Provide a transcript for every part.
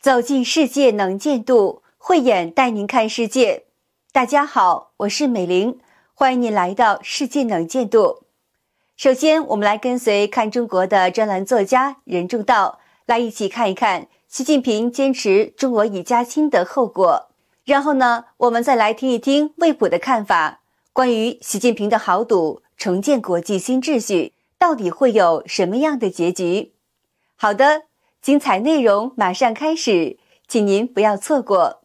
走进世界能见度，慧眼带您看世界。大家好，我是美玲，欢迎您来到世界能见度。首先，我们来跟随看中国的专栏作家任仲道来一起看一看习近平坚持中国一家亲的后果。然后呢，我们再来听一听魏普的看法，关于习近平的豪赌重建国际新秩序到底会有什么样的结局？好的。精彩内容马上开始，请您不要错过。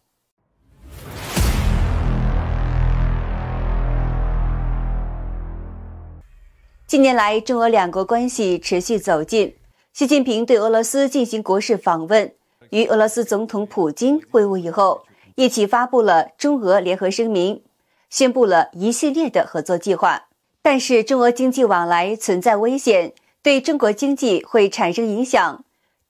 近年来，中俄两国关系持续走近。习近平对俄罗斯进行国事访问，与俄罗斯总统普京会晤以后，一起发布了中俄联合声明，宣布了一系列的合作计划。但是，中俄经济往来存在危险，对中国经济会产生影响。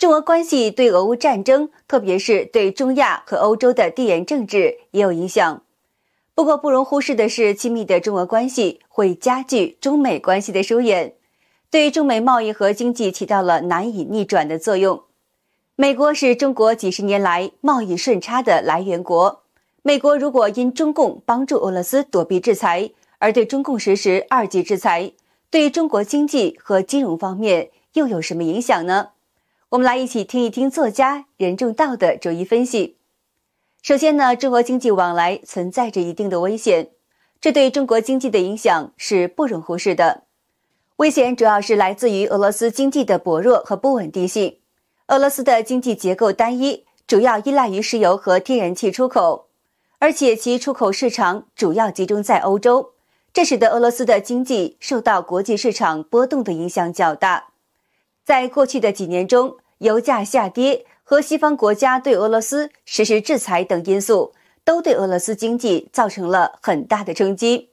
中俄关系对俄乌战争，特别是对中亚和欧洲的地缘政治也有影响。不过，不容忽视的是，亲密的中俄关系会加剧中美关系的疏远，对中美贸易和经济起到了难以逆转的作用。美国是中国几十年来贸易顺差的来源国。美国如果因中共帮助俄罗斯躲避制裁而对中共实施二级制裁，对中国经济和金融方面又有什么影响呢？我们来一起听一听作家任正道的逐一分析。首先呢，中国经济往来存在着一定的危险，这对中国经济的影响是不容忽视的。危险主要是来自于俄罗斯经济的薄弱和不稳定性。俄罗斯的经济结构单一，主要依赖于石油和天然气出口，而且其出口市场主要集中在欧洲，这使得俄罗斯的经济受到国际市场波动的影响较大。在过去的几年中，油价下跌和西方国家对俄罗斯实施制裁等因素，都对俄罗斯经济造成了很大的冲击。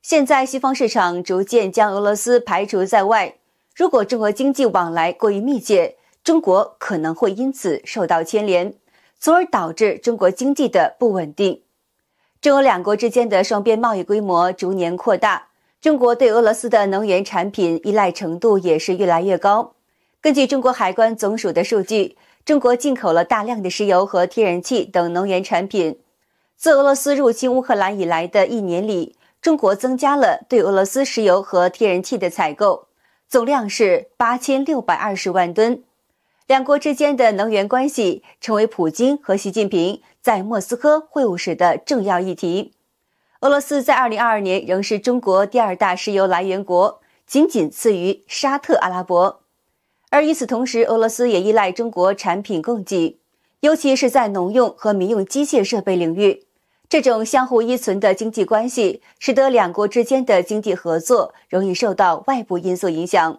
现在，西方市场逐渐将俄罗斯排除在外。如果中俄经济往来过于密切，中国可能会因此受到牵连，从而导致中国经济的不稳定。中俄两国之间的双边贸易规模逐年扩大，中国对俄罗斯的能源产品依赖程度也是越来越高。根据中国海关总署的数据，中国进口了大量的石油和天然气等能源产品。自俄罗斯入侵乌克兰以来的一年里，中国增加了对俄罗斯石油和天然气的采购，总量是八千六百二十万吨。两国之间的能源关系成为普京和习近平在莫斯科会晤时的重要议题。俄罗斯在二零二二年仍是中国第二大石油来源国，仅仅次于沙特阿拉伯。而与此同时，俄罗斯也依赖中国产品供给，尤其是在农用和民用机械设备领域。这种相互依存的经济关系，使得两国之间的经济合作容易受到外部因素影响，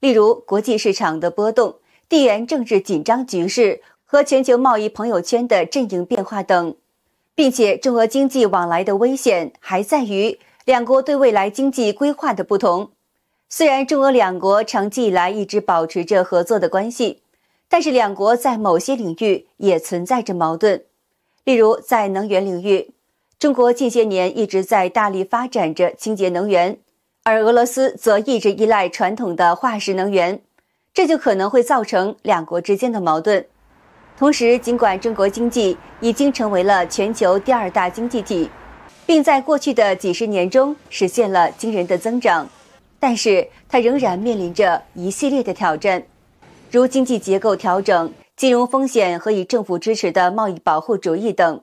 例如国际市场的波动、地缘政治紧张局势和全球贸易朋友圈的阵营变化等。并且，中俄经济往来的危险还在于两国对未来经济规划的不同。虽然中俄两国长期以来一直保持着合作的关系，但是两国在某些领域也存在着矛盾。例如，在能源领域，中国近些年一直在大力发展着清洁能源，而俄罗斯则一直依赖传统的化石能源，这就可能会造成两国之间的矛盾。同时，尽管中国经济已经成为了全球第二大经济体，并在过去的几十年中实现了惊人的增长。但是它仍然面临着一系列的挑战，如经济结构调整、金融风险和以政府支持的贸易保护主义等。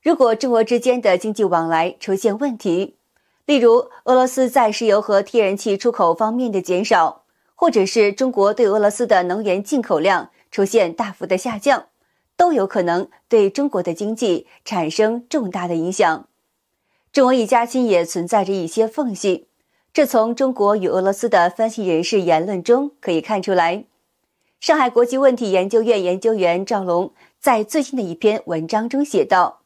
如果中俄之间的经济往来出现问题，例如俄罗斯在石油和天然气出口方面的减少，或者是中国对俄罗斯的能源进口量出现大幅的下降，都有可能对中国的经济产生重大的影响。中俄一家亲也存在着一些缝隙。这从中国与俄罗斯的分析人士言论中可以看出来。上海国际问题研究院研究员赵龙在最近的一篇文章中写道：“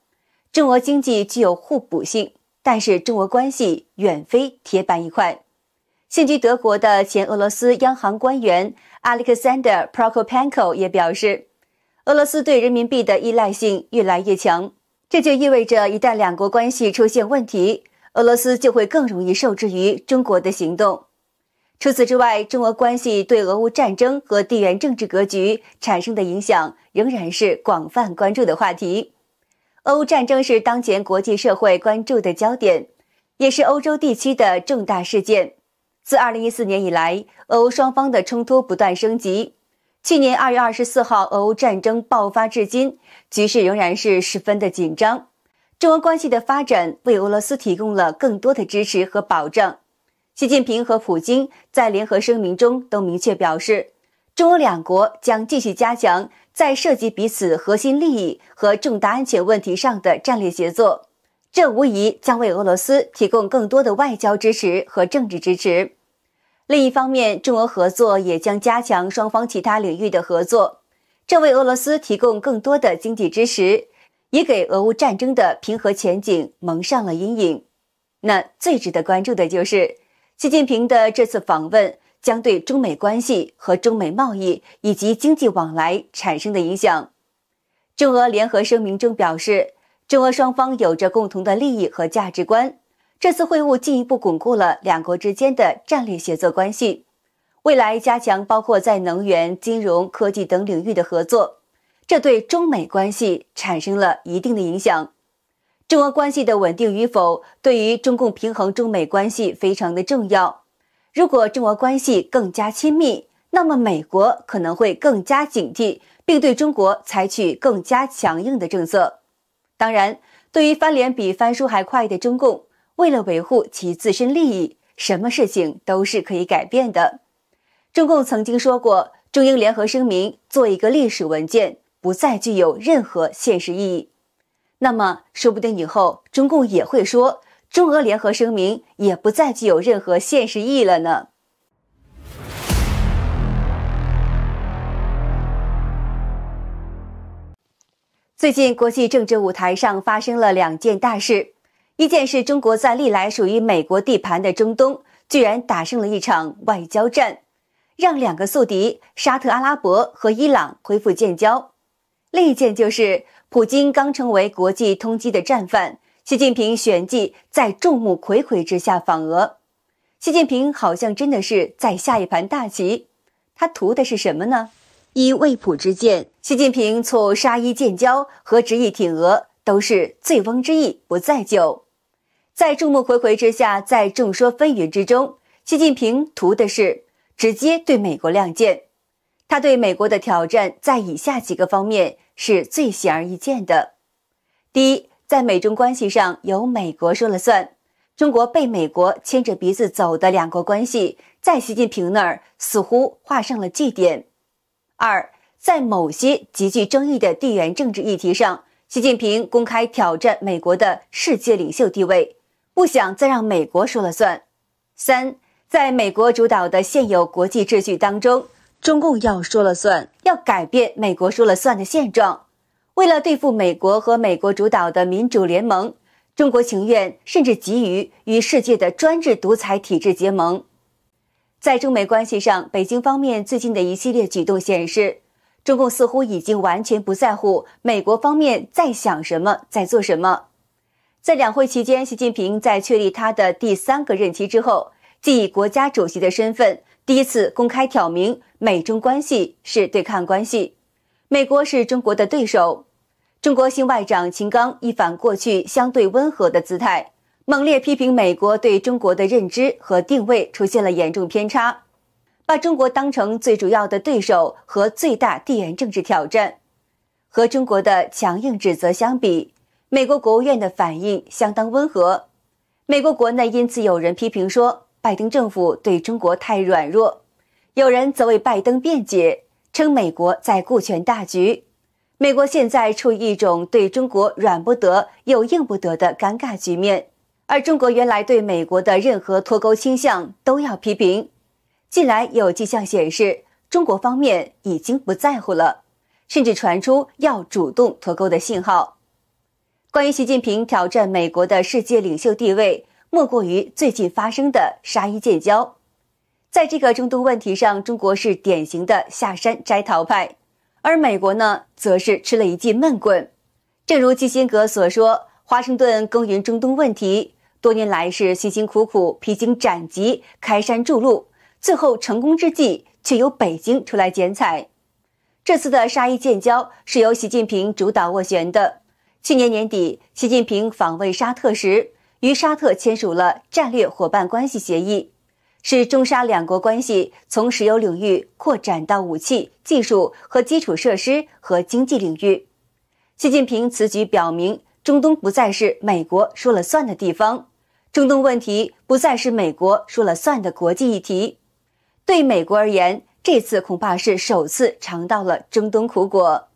中俄经济具有互补性，但是中俄关系远非铁板一块。”现居德国的前俄罗斯央行官员 Alexander Prokopenko 也表示：“俄罗斯对人民币的依赖性越来越强，这就意味着一旦两国关系出现问题。”俄罗斯就会更容易受制于中国的行动。除此之外，中俄关系对俄乌战争和地缘政治格局产生的影响仍然是广泛关注的话题。俄乌战争是当前国际社会关注的焦点，也是欧洲地区的重大事件。自二零一四年以来，俄乌双方的冲突不断升级。去年二月二十四号，俄乌战争爆发至今，局势仍然是十分的紧张。中俄关系的发展为俄罗斯提供了更多的支持和保障。习近平和普京在联合声明中都明确表示，中俄两国将继续加强在涉及彼此核心利益和重大安全问题上的战略协作。这无疑将为俄罗斯提供更多的外交支持和政治支持。另一方面，中俄合作也将加强双方其他领域的合作，这为俄罗斯提供更多的经济支持。也给俄乌战争的平和前景蒙上了阴影。那最值得关注的就是习近平的这次访问将对中美关系和中美贸易以及经济往来产生的影响。中俄联合声明中表示，中俄双方有着共同的利益和价值观。这次会晤进一步巩固了两国之间的战略协作关系，未来加强包括在能源、金融、科技等领域的合作。这对中美关系产生了一定的影响。中俄关系的稳定与否，对于中共平衡中美关系非常的重要。如果中俄关系更加亲密，那么美国可能会更加警惕，并对中国采取更加强硬的政策。当然，对于翻脸比翻书还快的中共，为了维护其自身利益，什么事情都是可以改变的。中共曾经说过，中英联合声明做一个历史文件。不再具有任何现实意义，那么说不定以后中共也会说，中俄联合声明也不再具有任何现实意义了呢。最近国际政治舞台上发生了两件大事，一件是中国在历来属于美国地盘的中东，居然打胜了一场外交战，让两个宿敌沙特阿拉伯和伊朗恢复建交。另一件就是，普京刚成为国际通缉的战犯，习近平旋即在众目睽睽之下访俄。习近平好像真的是在下一盘大棋，他图的是什么呢？依卫普之见，习近平促沙伊建交和执意挺俄，都是醉翁之意不在酒。在众目睽睽之下，在众说纷纭之中，习近平图的是直接对美国亮剑。他对美国的挑战在以下几个方面是最显而易见的：第一，在美中关系上由美国说了算，中国被美国牵着鼻子走的两国关系，在习近平那儿似乎画上了句点；二，在某些极具争议的地缘政治议题上，习近平公开挑战美国的世界领袖地位，不想再让美国说了算；三，在美国主导的现有国际秩序当中。中共要说了算，要改变美国说了算的现状。为了对付美国和美国主导的民主联盟，中国情愿甚至急于与世界的专制独裁体制结盟。在中美关系上，北京方面最近的一系列举动显示，中共似乎已经完全不在乎美国方面在想什么，在做什么。在两会期间，习近平在确立他的第三个任期之后，即以国家主席的身份。第一次公开挑明美中关系是对抗关系，美国是中国的对手。中国新外长秦刚一反过去相对温和的姿态，猛烈批评美国对中国的认知和定位出现了严重偏差，把中国当成最主要的对手和最大地缘政治挑战。和中国的强硬指责相比，美国国务院的反应相当温和。美国国内因此有人批评说。拜登政府对中国太软弱，有人则为拜登辩解，称美国在顾全大局。美国现在处于一种对中国软不得又硬不得的尴尬局面，而中国原来对美国的任何脱钩倾向都要批评，近来有迹象显示，中国方面已经不在乎了，甚至传出要主动脱钩的信号。关于习近平挑战美国的世界领袖地位。莫过于最近发生的沙伊建交，在这个中东问题上，中国是典型的下山摘桃派，而美国呢，则是吃了一记闷棍。正如基辛格所说，华盛顿耕耘中东问题多年来是辛辛苦苦、披荆斩棘、开山筑路，最后成功之际却由北京出来剪彩。这次的沙伊建交是由习近平主导斡旋的。去年年底，习近平访问沙特时。与沙特签署了战略伙伴关系协议，使中沙两国关系从石油领域扩展到武器技术和基础设施和经济领域。习近平此举表明，中东不再是美国说了算的地方，中东问题不再是美国说了算的国际议题。对美国而言，这次恐怕是首次尝到了中东苦果。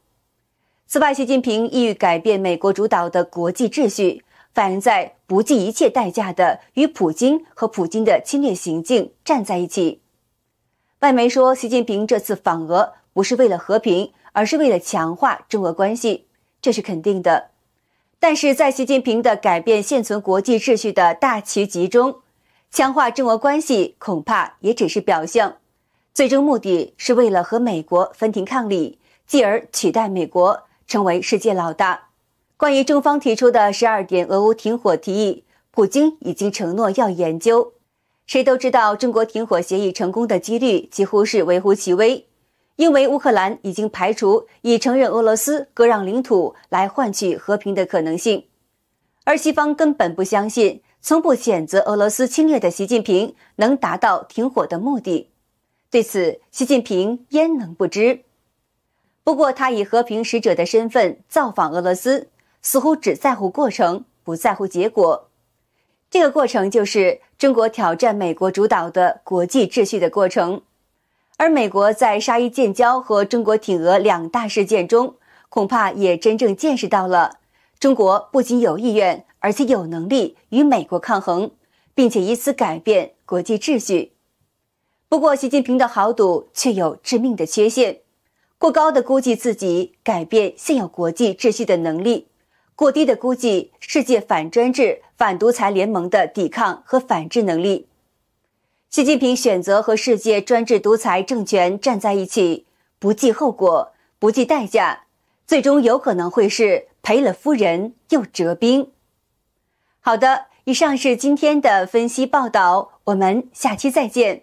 此外，习近平意欲改变美国主导的国际秩序。反而在不计一切代价的与普京和普京的侵略行径站在一起。外媒说，习近平这次访俄不是为了和平，而是为了强化中俄关系，这是肯定的。但是在习近平的改变现存国际秩序的大棋局中，强化中俄关系恐怕也只是表象，最终目的是为了和美国分庭抗礼，继而取代美国成为世界老大。关于中方提出的十二点俄乌停火提议，普京已经承诺要研究。谁都知道，中国停火协议成功的几率几乎是微乎其微，因为乌克兰已经排除以承认俄罗斯割让领土来换取和平的可能性，而西方根本不相信从不谴责俄罗斯侵略的习近平能达到停火的目的。对此，习近平焉能不知？不过，他以和平使者的身份造访俄罗斯。似乎只在乎过程，不在乎结果。这个过程就是中国挑战美国主导的国际秩序的过程。而美国在沙伊建交和中国挺俄两大事件中，恐怕也真正见识到了中国不仅有意愿，而且有能力与美国抗衡，并且以此改变国际秩序。不过，习近平的豪赌却有致命的缺陷：过高的估计自己改变现有国际秩序的能力。过低的估计世界反专制、反独裁联盟的抵抗和反制能力，习近平选择和世界专制独裁政权站在一起，不计后果、不计代价，最终有可能会是赔了夫人又折兵。好的，以上是今天的分析报道，我们下期再见。